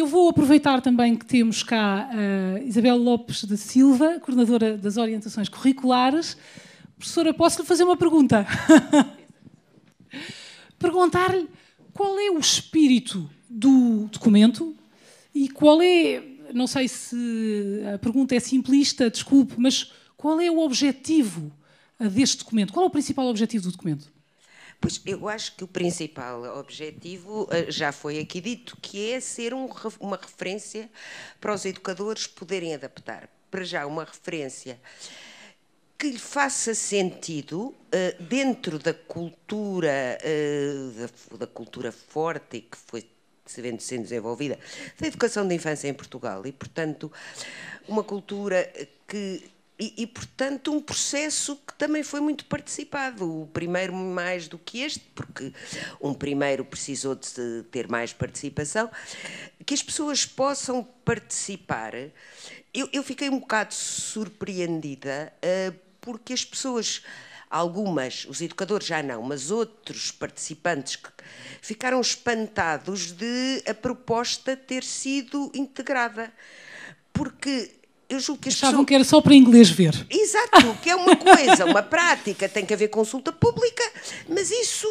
Eu vou aproveitar também que temos cá a eh, Isabel Lopes da Silva, coordenadora das orientações curriculares. Professora, posso lhe fazer uma pergunta? Perguntar-lhe qual é o espírito do documento e qual é, não sei se a pergunta é simplista, desculpe, mas qual é o objetivo eh, deste documento? Qual é o principal objetivo do documento? Pois eu acho que o principal objetivo eh, já foi aqui dito, que é ser um, uma referência para os educadores poderem adaptar. Para já, uma referência que lhe faça sentido eh, dentro da cultura, eh, da cultura forte e que foi se sendo desenvolvida, da educação de infância em Portugal e, portanto, uma cultura que e, e, portanto, um processo que também foi muito participado. O primeiro, mais do que este, porque um primeiro precisou de ter mais participação. Que as pessoas possam participar. Eu, eu fiquei um bocado surpreendida, uh, porque as pessoas algumas, os educadores já não, mas outros participantes que ficaram espantados de a proposta ter sido integrada. Porque eu julgo que as Achavam pessoas... que era só para inglês ver. Exato, que é uma coisa, uma prática, tem que haver consulta pública, mas isso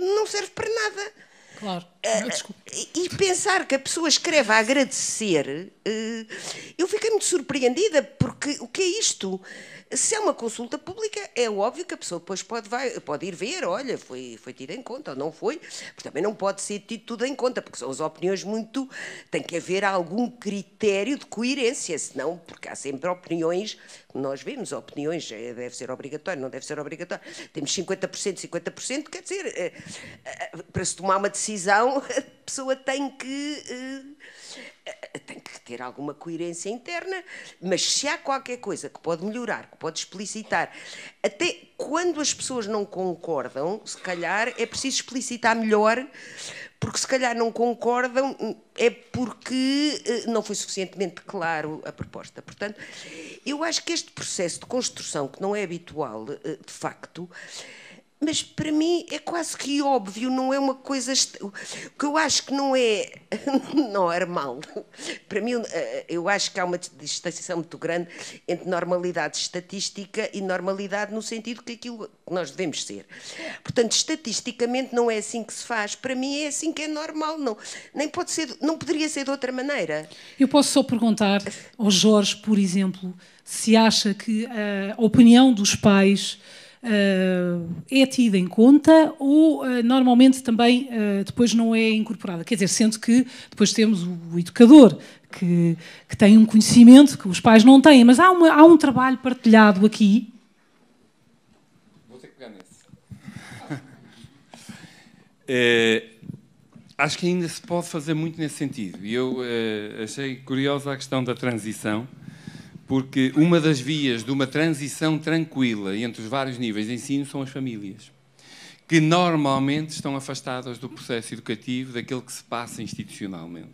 não serve para nada. Claro. Uh, e pensar que a pessoa escreve a agradecer, uh, eu fiquei muito surpreendida por, que, o que é isto? Se é uma consulta pública, é óbvio que a pessoa depois pode, vai, pode ir ver, olha, foi, foi tido em conta ou não foi, porque também não pode ser tido tudo em conta, porque são as opiniões muito. tem que haver algum critério de coerência, senão, porque há sempre opiniões, nós vemos opiniões, eh, deve ser obrigatório, não deve ser obrigatório, temos 50%, 50%, quer dizer, eh, eh, para se tomar uma decisão, a pessoa tem que. tem que ter alguma coerência interna, mas se há qualquer coisa que pode melhorar, que pode explicitar. Até quando as pessoas não concordam, se calhar é preciso explicitar melhor, porque se calhar não concordam é porque eh, não foi suficientemente claro a proposta. Portanto, eu acho que este processo de construção, que não é habitual, eh, de facto, mas para mim é quase que óbvio, não é uma coisa que eu acho que não é normal. Para mim, eh, eu acho que há uma distanciação muito grande entre normalidade estatística e normalidade no sentido que aquilo que nós devemos ser. Portanto, estatisticamente não é assim que se faz. Para mim é assim que é normal, não. Nem pode ser, não poderia ser de outra maneira. Eu posso só perguntar ao Jorge, por exemplo, se acha que eh, a opinião dos pais eh, é tida em conta ou eh, normalmente também eh, depois não é incorporada? Quer dizer, sendo que depois temos o educador, que, que, um conhecimento que os pais não têm, mas há, uma, há um trabalho partilhado aqui. Vou ter que pegar nesse. é, acho que ainda se pode fazer muito nesse sentido. E eu é, achei curiosa a questão da transição porque uma das vias de uma transição tranquila entre os vários níveis de ensino são as famílias, que normalmente estão afastadas do processo educativo, daquilo que se passa institucionalmente.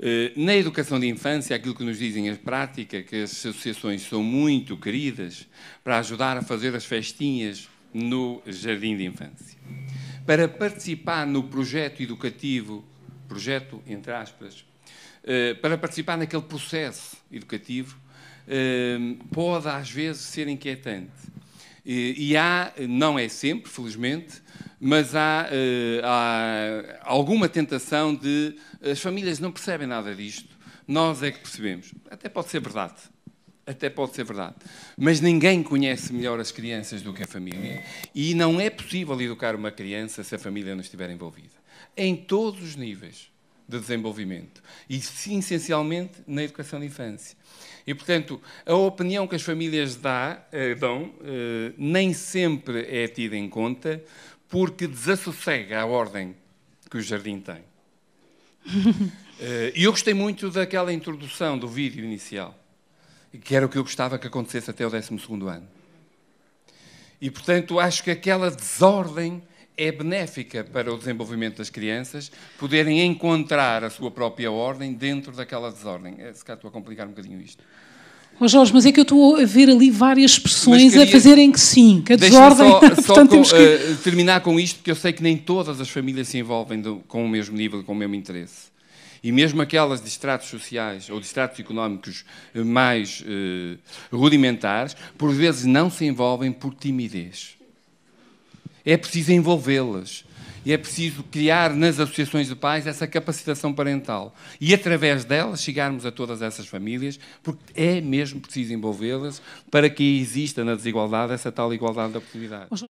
Eh, na educação de infância, aquilo que nos dizem as prática, que as associações são muito queridas para ajudar a fazer as festinhas no jardim de infância. Para participar no projeto educativo, projeto entre aspas, eh, para participar naquele processo educativo eh, pode às vezes ser inquietante. Eh, e há, não é sempre, felizmente, mas há, há alguma tentação de as famílias não percebem nada disto, nós é que percebemos. Até pode ser verdade, até pode ser verdade. Mas ninguém conhece melhor as crianças do que a família. E não é possível educar uma criança se a família não estiver envolvida. Em todos os níveis de desenvolvimento. E, sim, essencialmente, na educação de infância. E, portanto, a opinião que as famílias dá, eh, dão eh, nem sempre é tida em conta porque desassossega a ordem que o jardim tem. Eh, e eu gostei muito daquela introdução do vídeo inicial, que era o que eu gostava que acontecesse até o 12 ano. E, portanto, acho que aquela desordem é benéfica para o desenvolvimento das crianças poderem encontrar a sua própria ordem dentro daquela desordem. É, se cá estou a complicar um bocadinho isto. Oh Jorge, mas é que eu estou a ver ali várias expressões queria... a fazerem que sim, que a desordem. Só, Portanto, só com, que... uh, terminar com isto, porque eu sei que nem todas as famílias se envolvem do, com o mesmo nível, com o mesmo interesse. E mesmo aquelas de estratos sociais ou de estratos económicos eh, mais uh, rudimentares, por vezes não se envolvem por timidez. É preciso envolvê-las. E é preciso criar nas associações de pais essa capacitação parental. E através delas chegarmos a todas essas famílias, porque é mesmo preciso envolvê-las para que exista na desigualdade essa tal igualdade de oportunidades.